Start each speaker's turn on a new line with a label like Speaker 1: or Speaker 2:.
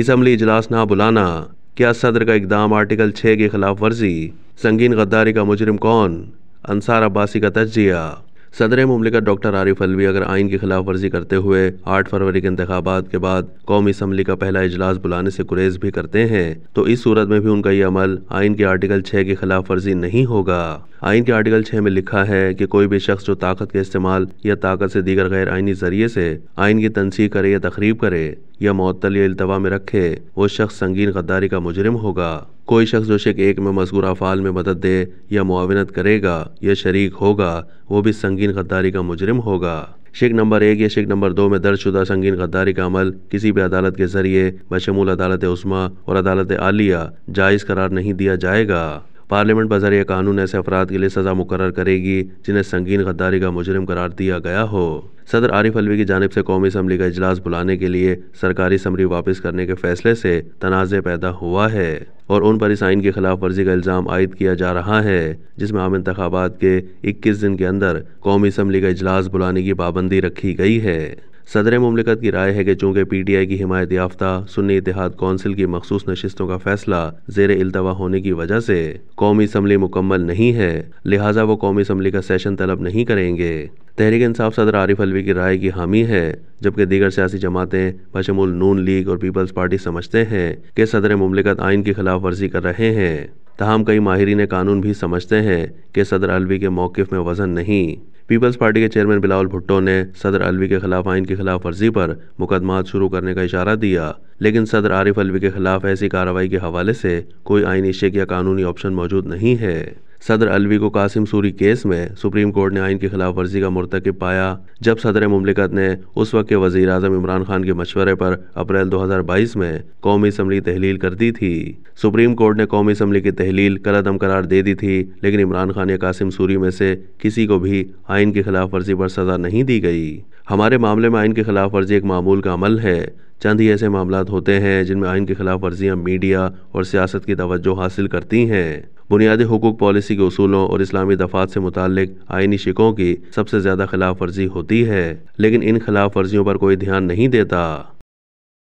Speaker 1: इस अमली इजलास ना बुलाना क्या सदर का इकदाम आर्टिकल छः की खिलाफ वर्जी संगीन गद्दारी का मुजरम कौन अंसार अब्बासी का तजिया सदर ममलिकत डॉक्टर आरिफ अलवी अगर आइन की खिलाफ वर्जी करते हुए आठ फरवरी के इंतबात के बाद कौमी इसम्बली का पहला इजलास बुलाने से गुरेज भी करते हैं तो इस सूरत में भी उनका यह अमल आइन के आर्टिकल छः की खिलाफ वर्जी नहीं होगा आइन के आर्टिकल छः में लिखा है कि कोई भी शख्स जो ताकत के इस्तेमाल या ताकत से दीगर गैर आइनी जरिए से आइन की तनसीह करे या तकरीब करे या मअतल या अल्तवा में रखे वो शख्स संगीन गद्दारी का मुजरम होगा कोई शख्स जो शेख एक में मजकूर अफाल में मदद दे या मुआवनत करेगा या शरीक होगा वो भी संगीन गद्दारी का मुजरम होगा शेख नंबर एक या शेख नंबर दो में दर्ज शुदा संगीन गद्दारी का अमल किसी भी अदालत के जरिए बशमूल अदालत उस्मा और अदालत आलिया जायज़ करार नहीं दिया जाएगा पार्लियामेंट बाजार यह कानून ऐसे अफराद के लिए सजा मुकर करेगी जिन्हें संगीन गद्दारी का मुजरिम करार दिया गया हो सदर आरिफ अलवी की जानब से कौमी असम्बली का इजलास बुलाने के लिए सरकारी समरी वापस करने के फैसले से तनाज़ पैदा हुआ है और उन पर इस आइन की खिलाफ वर्जी का इल्ज़ाम आयद किया जा रहा है जिसमें आम इंतबात के इक्कीस दिन के अंदर कौमी असम्बली का इजलास बुलाने की पाबंदी रखी गई है सदर ममलिकत की राय है कि चूँकि पी टी आई की हिमायत याफ्ता सुन्नी इतिहाद कौंसिल की मखसूस नशस्तों का फैसला जेर अल्तवा होने की वजह से कौमी असम्बली मुकम्मल नहीं है लिहाजा वो कौमी असम्बली का सेशन तलब नहीं करेंगे तहरीक इंसाफ सदर आरिफ अलवी की राय की हामी है जबकि दीगर सियासी जमातें बशमूल नून लीग और पीपल्स पार्टी समझते हैं कि सदर ममलिकत आइन की खिलाफ वर्जी कर रहे हैं तहम कई माहरीन कानून भी समझते हैं कि सदर अलवी के मौक़ में वजन नहीं पीपल्स पार्टी के चेयरमैन बिलावल भुट्टो ने सदर अलवी के खिलाफ आइन की खिलाफ वर्जी पर मुकदमा शुरू करने का इशारा दिया लेकिन सदर आरिफ अलवी के खिलाफ ऐसी कार्रवाई के हवाले से कोई आइनी शेख या कानूनी ऑप्शन मौजूद नहीं है सदर अलवी को कासिम सूरी केस में सुप्रीम कोर्ट ने आइन की खिलाफ वर्जी का मुरतकब पाया जब सदर ममलिकत ने उस वक्त के वजीर अजम इमरान खान के मशवरे पर अप्रैल 2022 में कौमी असम्बली तहलील कर दी थी सुप्रीम कोर्ट ने कौमी असम्बली की तहलील कलदम करार दे दी थी लेकिन इमरान खान या कासिम सूरी में से किसी को भी आइन की खिलाफ वर्जी पर सजा नहीं दी गई हमारे मामले में आइन की खिलाफ वर्जी एक मामूल का अमल है चंद ही ऐसे मामला होते हैं जिनमें आइन की खिलाफ वर्जियाँ मीडिया और सियासत की तवज्जो हासिल करती हैं बुनियादी हकूक पॉलिसी के असूलों और इस्लामी दफात से मुतल आइनी शिकों की सबसे ज़्यादा खिलाफ वर्जी होती है लेकिन इन खिलाफ वर्जियों पर कोई ध्यान नहीं देता